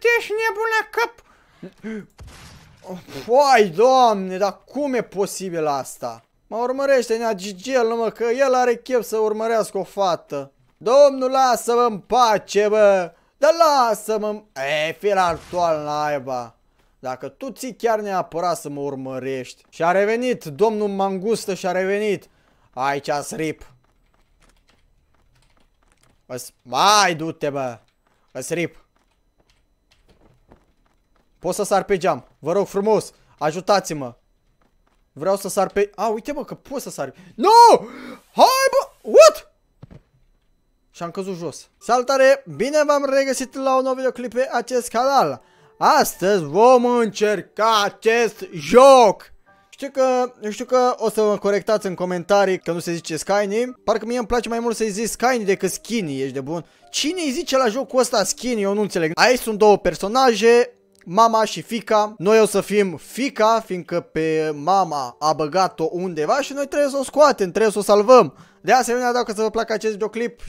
te ești nebun la cap! Păi, doamne, dar cum e posibil asta? Mă urmărește nea Gigel, mă, că el are chef să urmărească o fată. Domnul, lasă-mă în pace, bă! Dar lasă-mă... E, fir actual naiba! Dacă tu ții chiar neapărat să mă urmărești. Și-a revenit, domnul Mangustă și-a revenit. Aici srip. Mai du-te, bă! Srip. Pot să sar pe geam. Vă rog frumos, ajutați-mă. Vreau să sar pe... A, uite mă că pot să sar. Nu! Hai bă! What? Și am căzut jos. Salutare! Bine v-am regăsit la un nou videoclip pe acest canal. Astăzi vom încerca acest joc. Știu că, știu că o să mă corectați în comentarii că nu se zice Skinny. Parcă mie îmi place mai mult să-i zici Skinny decât Skinny, ești de bun. Cine îi zice la jocul ăsta Skinny? Eu nu înțeleg. Aici sunt două personaje, mama și fica. Noi o să fim fica, fiindcă pe mama a băgat-o undeva și noi trebuie să o scoatem, trebuie să o salvăm. De asemenea, dacă să vă placă acest videoclip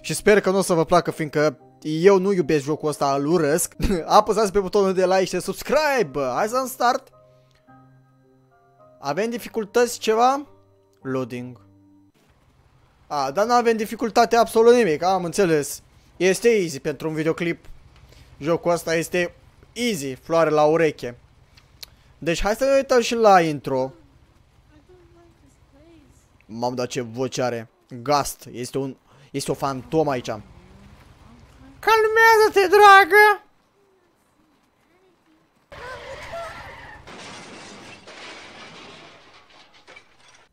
și sper că nu o să vă placă, fiindcă eu nu iubesc jocul ăsta, îl urăsc. Apăsați pe butonul de like și de subscribe. Hai să start. Avem dificultăți ceva? Loading. A, dar nu avem dificultate absolut nimic, am înțeles. Este easy pentru un videoclip. Jocul ăsta este Easy, floare la ureche. Deci hai să ne uităm și la intro. Mamă, dar ce voce are. Gast, este un... Este o fantomă aici. Calmează-te, dragă!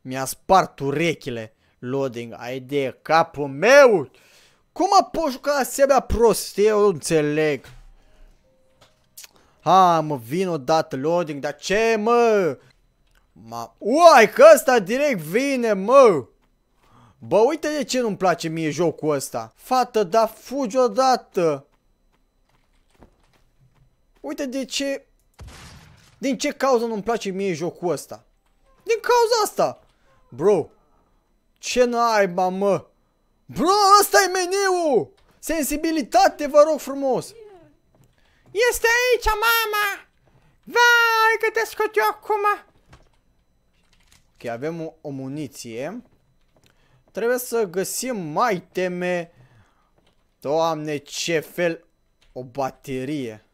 Mi-a spart urechile. Loading, ai de capul meu! Cum a pot juca asemenea prostie? Eu înțeleg. Ha, mă, vin odată loading, dar ce, mă? Ma... Uai, că ăsta direct vine, mă! Bă, uite de ce nu-mi place mie jocul ăsta. Fată, da, fugi odată! Uite de ce... Din ce cauză nu-mi place mie jocul ăsta? Din cauza asta! Bro, ce naiba mă? Bro, ăsta e meniu. Sensibilitate, vă rog frumos! Este aici, mama! Vai, că te scot eu acum! Ok, avem o, o muniție. Trebuie să găsim mai teme. Doamne, ce fel! O baterie.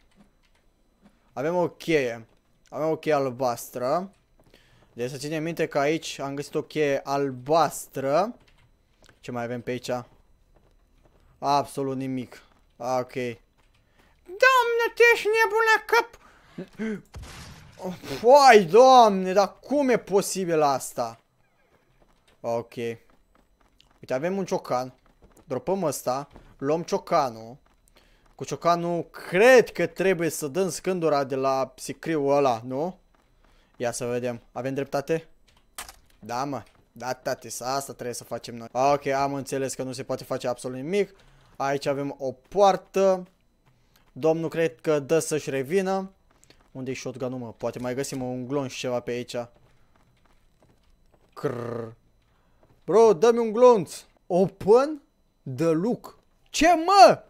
Avem o cheie. Avem o cheie albastră. Deci să ținem minte că aici am găsit o cheie albastră. Ce mai avem pe aici? Absolut nimic. Ah, ok. Bă, te ești nebun la cap! Păi, doamne, dar cum e posibil asta? Ok. Uite, avem un ciocan. Dropăm ăsta. Luăm ciocanul. Cu ciocanul cred că trebuie să dăm scândura de la sicriul ăla, nu? Ia să vedem. Avem dreptate? Da, mă. Da, tate, asta trebuie să facem noi. Ok, am înțeles că nu se poate face absolut nimic. Aici avem o poartă. Domnul cred că dă să-și revină. unde e shotgun mă? Poate mai găsim un glonț și ceva pe aici. Crrr. Bro, dă-mi un glonț. Open the look. Ce, mă?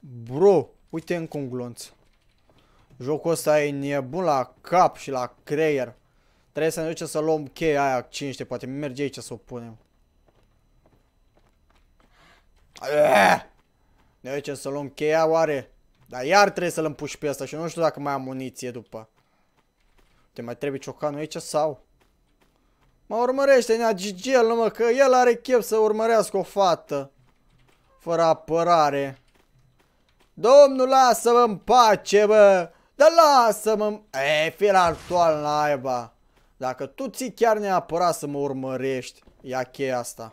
Bro, uite încă un glonț. Jocul ăsta e nebun la cap și la creier. Trebuie să ne ducem să luăm cheia aia 5, poate merge aici să o punem. Ne aici să luăm cheia oare? Dar iar trebuie să-l împuși pe asta. și nu știu dacă mai am muniție după. Te mai trebuie ciocanul aici sau? Mă urmărește nea Gigel, mă, că el are chef să urmărească o fată. Fără apărare. Domnul, lasă-mă în pace, bă! Dar lasă-mă... E, fir altoal naiba! Dacă tu ții chiar neapărat să mă urmărești, ia cheia asta.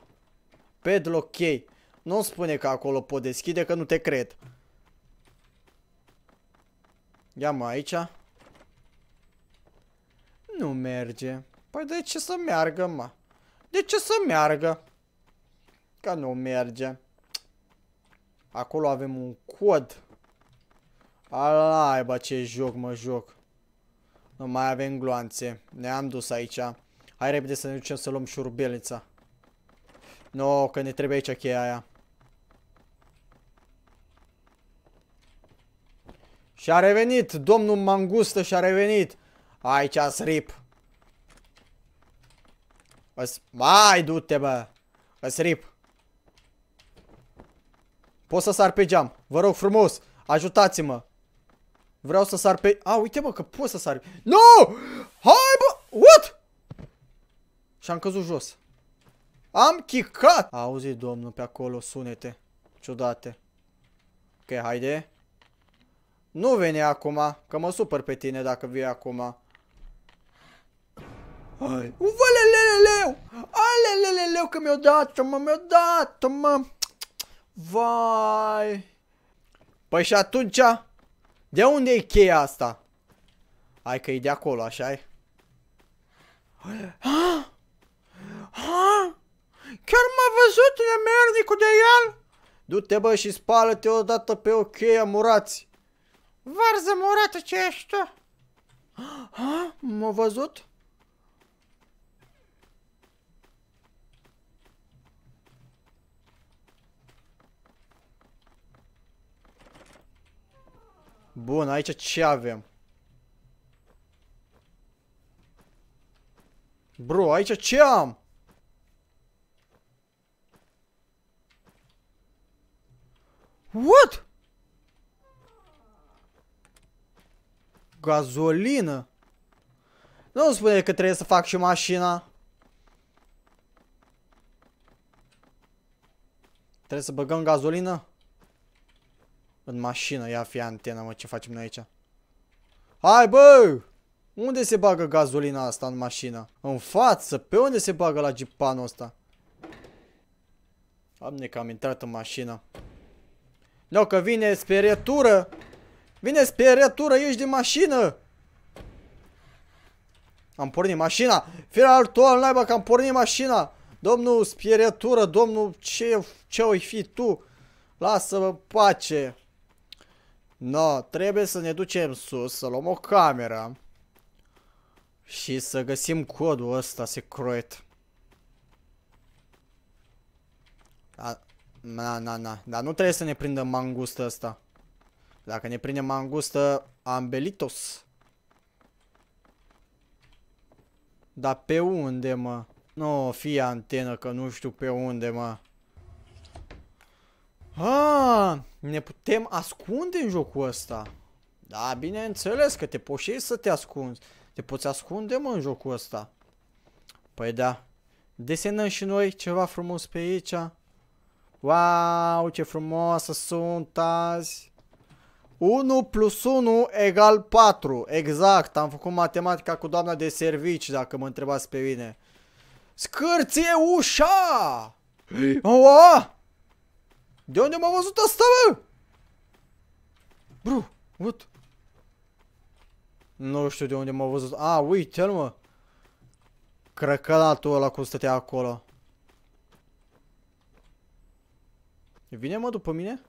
Pedlo chei. Nu spune că acolo pot deschide, că nu te cred. Ia mă aici. Nu merge. Păi de ce să meargă, mă? De ce să meargă? Că nu merge. Acolo avem un cod. Alaiba ce joc mă joc. Nu mai avem gloanțe. Ne-am dus aici. Hai repede să ne ducem să luăm Nu, No, că ne trebuie aici cheia aia. Și a revenit, domnul Mangustă și-a revenit. Aici a srip. Mai du-te, bă. A srip. Pot să sar pe geam. Vă rog frumos, ajutați-mă. Vreau să sar pe... A, uite, bă, că pot să sar. Nu! Hai, bă! What? Și-am căzut jos. Am chicat! Auzi, domnul, pe acolo sunete ciudate. Ok, haide. Nu veni acum, că mă supăr pe tine dacă vii acum. Hai. Uvaleleleleu! că mi-o dat, mă, mi-o dat, mă! Vai! Păi și atunci, de unde e cheia asta? Hai că e de acolo, așa e. Ha? Ha? Chiar m-a văzut cu de el? Du-te bă și spală-te odată pe o cheie, murați! Varză murată ce ești tu? Ha? M-a văzut? Bun, aici ce avem? Bro, aici ce am? Gazolină? Nu spune că trebuie să fac și mașina. Trebuie să băgăm gazolină? În mașină, ia fi antena, mă, ce facem noi aici? Hai, bă! Unde se bagă gazolina asta în mașină? În față? Pe unde se bagă la jeepanul ăsta? Doamne, că am intrat în mașină. Nu, că vine sperietură! Vine speriatură, ieși din mașină! Am pornit mașina! Fira altul naiba că am pornit mașina! Domnul speriatură, domnul ce, ce oi fi tu? Lasă-mă pace! No, trebuie să ne ducem sus, să luăm o cameră. Și să găsim codul ăsta secret. na, na, na. Dar nu trebuie să ne prindă mangustă asta. Dacă ne prinde mangustă, ambelitos. Dar pe unde, mă? Nu, no, fie antenă, că nu știu pe unde, mă. Ah, ne putem ascunde în jocul ăsta. Da, bineînțeles că te poți să te ascunzi. Te poți ascunde, mă, în jocul ăsta. Păi da. Desenăm și noi ceva frumos pe aici. Wow, ce frumoasă sunt azi. 1 plus 1 egal 4. Exact, am făcut matematica cu doamna de servici, dacă mă întrebați pe mine. Scârție ușa! Oa! De unde m-a văzut asta, bă? Bru, what? Nu știu de unde m-a văzut. A, uite-l, mă. Crăcălatul ăla cum stătea acolo. Vine, mă, după mine?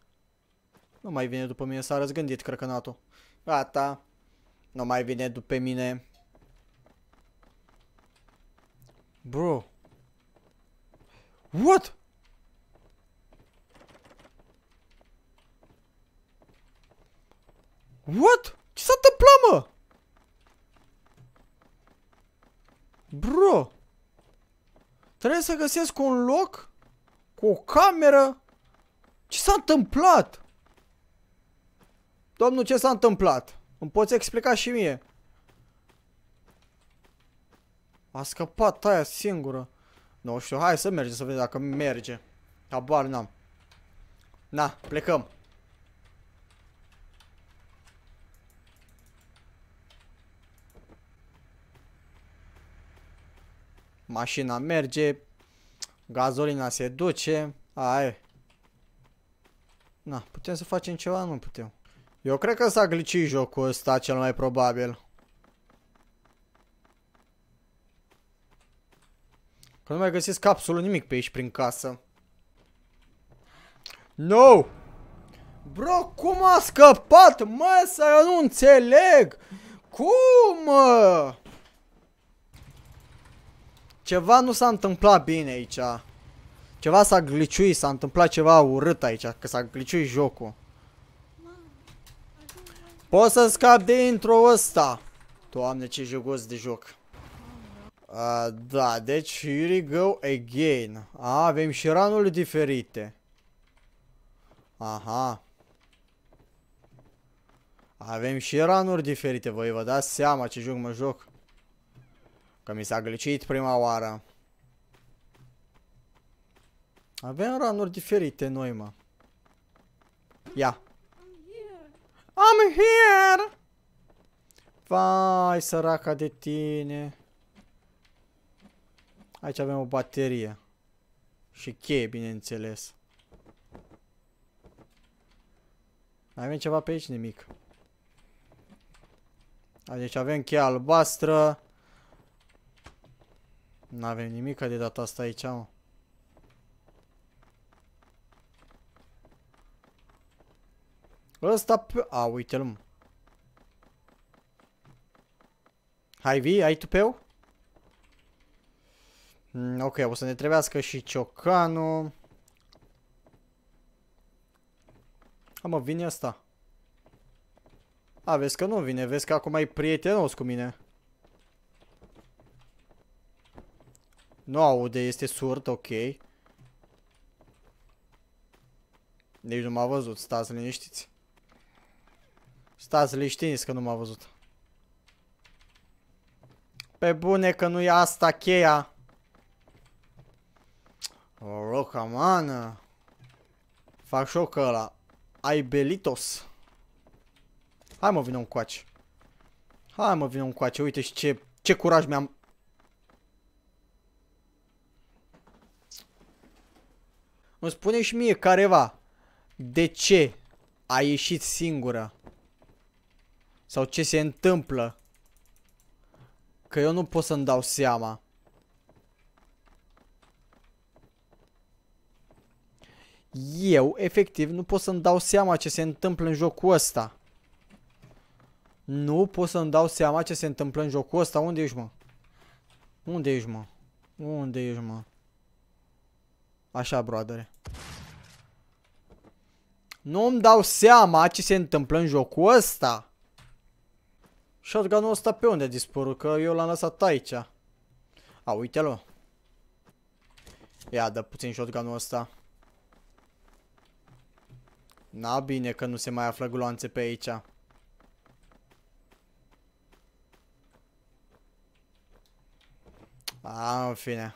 Nu mai vine după mine, s-a răzgândit crăcănatul. Gata. Nu mai vine după mine. Bro. What? What? Ce s-a întâmplat, mă? Bro. Trebuie să găsesc un loc cu o cameră. Ce s-a întâmplat? Domnul, ce s-a întâmplat? Îmi poți explica și mie. A scăpat aia singură. Nu știu, hai să mergem să vedem dacă merge. Habar n-am. Na, plecăm. Mașina merge, gazolina se duce, aia Na, putem să facem ceva? Nu putem. Eu cred că s-a glicit jocul ăsta cel mai probabil. Că nu mai găsesc capsulă nimic pe aici prin casă. No! Bro, cum a scăpat? Mă, să eu nu înțeleg! Cum? Mă? Ceva nu s-a întâmplat bine aici. Ceva s-a gliciuit, s-a întâmplat ceva urât aici, că s-a gliciuit jocul. Pot să scap de intro ăsta. Doamne, ce jogos de joc. Uh, da, deci here we go again. Ah, avem și ranuri diferite. Aha. Avem și ranuri diferite, voi vă dați seama ce joc mă joc. Că mi s-a glicit prima oară. Avem ranuri diferite noi, mă. Ia. I'm here! Vai, săraca de tine. Aici avem o baterie. Și cheie, bineînțeles. Mai avem ceva pe aici? Nimic. Deci avem cheia albastră. Nu avem nimic de data asta aici, mă. Ăsta pe... A, uite-l, mă. Hai, vii? Ai tupeu? Mm, ok, o să ne trebuiască și ciocanul. A, mă, vine asta. A, vezi că nu vine, vezi că acum e prietenos cu mine. Nu aude, este surd, ok. Deci nu m-a văzut, stați liniștiți. Stați liștiniți că nu m-a văzut. Pe bune că nu e asta cheia. O Fac șoc ăla. Ai belitos. Hai mă, vină un coace. Hai mă, vină un coace. Uite și ce, ce curaj mi-am... Îmi spune și mie careva. De ce ai ieșit singură sau ce se întâmplă. Că eu nu pot să-mi dau seama. Eu, efectiv, nu pot să-mi dau seama ce se întâmplă în jocul ăsta. Nu pot să-mi dau seama ce se întâmplă în jocul ăsta. Unde ești, mă? Unde ești, mă? Unde ești, mă? Așa, broadere. Nu-mi dau seama ce se întâmplă în jocul ăsta. Shotgun-ul ăsta pe unde dispărut? Că eu l-am lăsat aici. A, uite-l, Ia, dă puțin shotgun-ul ăsta. Na, bine că nu se mai află gloanțe pe aici. A, în fine.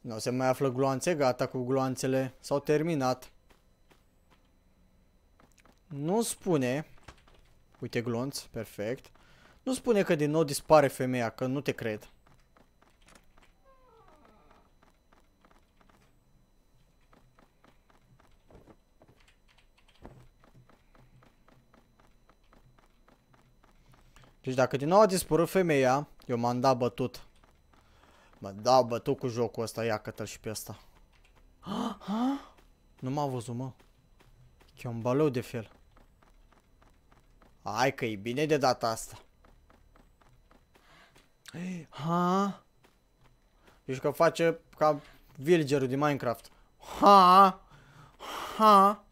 Nu se mai află gloanțe, gata cu gloanțele. S-au terminat. Nu spune Uite glonț, perfect. Nu spune că din nou dispare femeia, că nu te cred. Deci dacă din nou a dispărut femeia, eu m-am dat bătut. Mă dau bătut cu jocul ăsta, ia că și pe ăsta. Nu m-a văzut, mă. E un balău de fel. Hai că e bine de data asta. Ha? Deci că face ca villagerul din Minecraft. Ha? Ha?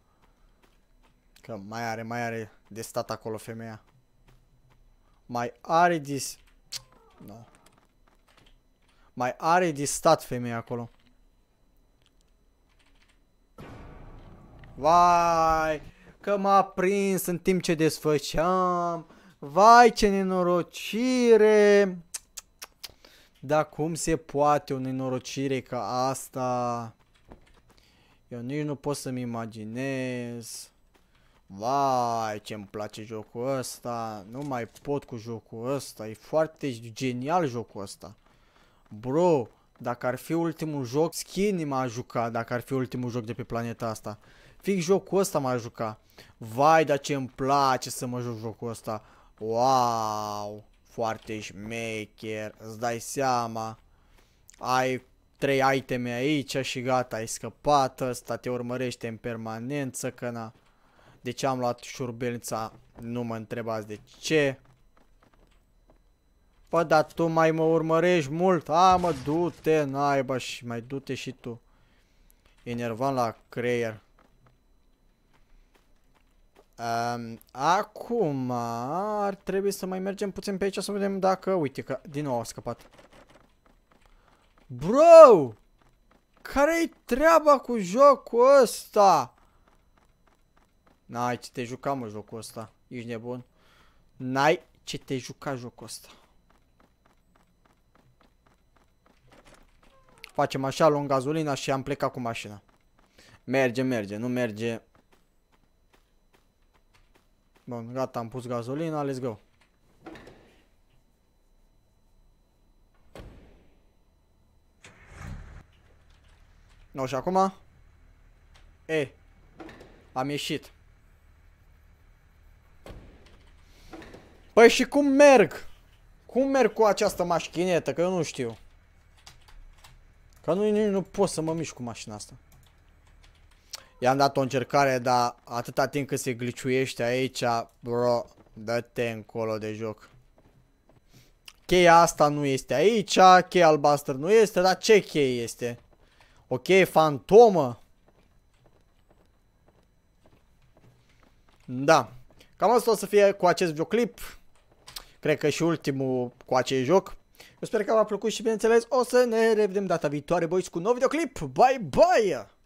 Că mai are, mai are de stat acolo femeia. Mai are dis... No. Mai are de stat femeia acolo. Vai! că m-a prins în timp ce desfăceam. Vai ce nenorocire! Dar cum se poate o nenorocire ca asta? Eu nici nu pot să-mi imaginez. Vai, ce-mi place jocul ăsta. Nu mai pot cu jocul ăsta. E foarte genial jocul ăsta. Bro, dacă ar fi ultimul joc, skin m-a jucat dacă ar fi ultimul joc de pe planeta asta. Fix jocul ăsta m a juca. Vai, dar ce îmi place să mă joc jocul ăsta. Wow, foarte șmecher, îți dai seama. Ai trei iteme aici și gata, ai scăpat ăsta, te urmărește în permanență, că na. De ce am luat șurbelința? Nu mă întrebați de ce. Bă, dar tu mai mă urmărești mult. A, mă, du-te, naiba, și mai du-te și tu. Enervan la creier. Um, acum ar trebui să mai mergem puțin pe aici să vedem dacă... Uite că din nou a scăpat. Bro! Care-i treaba cu jocul ăsta? N-ai ce te juca mă jocul ăsta. Ești nebun. N-ai ce te juca jocul ăsta. Facem așa, luăm gazolina și am plecat cu mașina. Merge, merge, nu merge, Bun, gata, am pus gazolina, let's go. No, și acum? E. Am ieșit. Păi și cum merg? Cum merg cu această mașchinetă? Că eu nu știu. Că nu, nu, nu pot să mă mișc cu mașina asta. I-am dat o încercare, dar atâta timp cât se gliciuiește aici, bro, dă-te încolo de joc. Cheia asta nu este aici, cheia albastră nu este, dar ce cheie este? O cheie fantomă? Da. Cam asta o să fie cu acest videoclip. Cred că și ultimul cu acest joc. Eu sper că v-a plăcut și bineînțeles o să ne revedem data viitoare, boys, cu un nou videoclip. Bye, bye!